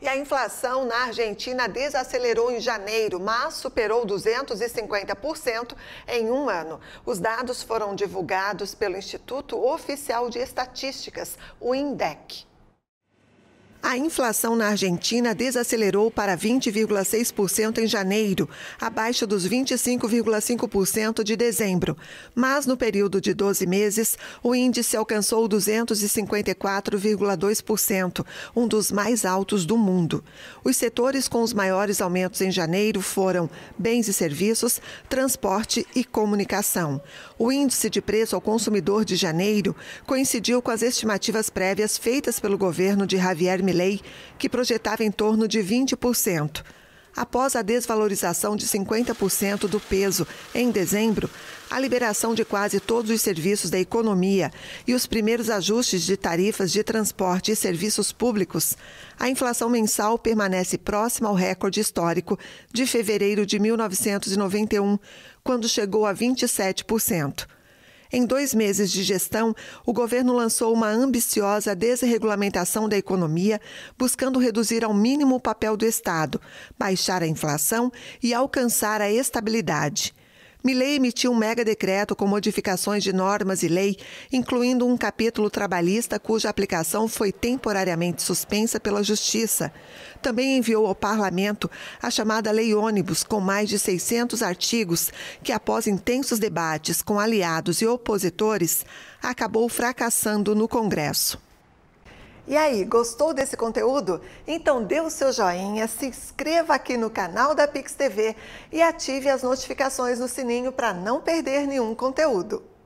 E a inflação na Argentina desacelerou em janeiro, mas superou 250% em um ano. Os dados foram divulgados pelo Instituto Oficial de Estatísticas, o INDEC. A inflação na Argentina desacelerou para 20,6% em janeiro, abaixo dos 25,5% de dezembro. Mas no período de 12 meses, o índice alcançou 254,2%, um dos mais altos do mundo. Os setores com os maiores aumentos em janeiro foram bens e serviços, transporte e comunicação. O índice de preço ao consumidor de janeiro coincidiu com as estimativas prévias feitas pelo governo de Javier Milley, que projetava em torno de 20%. Após a desvalorização de 50% do peso em dezembro, a liberação de quase todos os serviços da economia e os primeiros ajustes de tarifas de transporte e serviços públicos, a inflação mensal permanece próxima ao recorde histórico de fevereiro de 1991, quando chegou a 27%. Em dois meses de gestão, o governo lançou uma ambiciosa desregulamentação da economia, buscando reduzir ao mínimo o papel do Estado, baixar a inflação e alcançar a estabilidade. Milley emitiu um mega decreto com modificações de normas e lei, incluindo um capítulo trabalhista cuja aplicação foi temporariamente suspensa pela Justiça. Também enviou ao Parlamento a chamada Lei Ônibus, com mais de 600 artigos, que após intensos debates com aliados e opositores, acabou fracassando no Congresso. E aí, gostou desse conteúdo? Então dê o seu joinha, se inscreva aqui no canal da Pix TV e ative as notificações no sininho para não perder nenhum conteúdo.